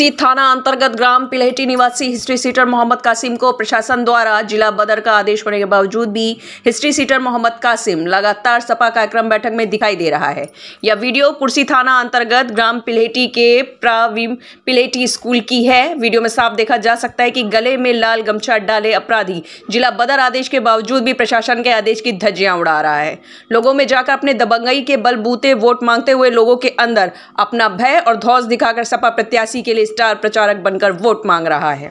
घोसी थाना अंतर्गत ग्राम पिलहटी निवासी हिस्ट्री सीटर मोहम्मद कासिम को प्रशासन द्वारा जिला बदर का आदेश होने के बावजूद भी हिस्ट्री सीटर मोहम्मद कासिम लगातार सपा कार्यक्रम बैठक में दिखाई दे रहा है यह वीडियो कुर्सी थाना अंतर्गत ग्राम पिलहटी के प्राविम पिलेटी स्कूल की है वीडियो में साफ देखा जा सकता है कि गले में लाल गमछा डाले अपराधी जिला बदर आदेश के बावजूद भी प्रशासन के आदेश की धज्जियां उड़ा रहा है लोगों में जाकर अपने दबंगई के बलबूते वोट मांगते हुए लोगों के अंदर अपना भय और ध्वज दिखाकर सपा प्रत्याशी के लिए स्टार प्रचारक बनकर वोट मांग रहा है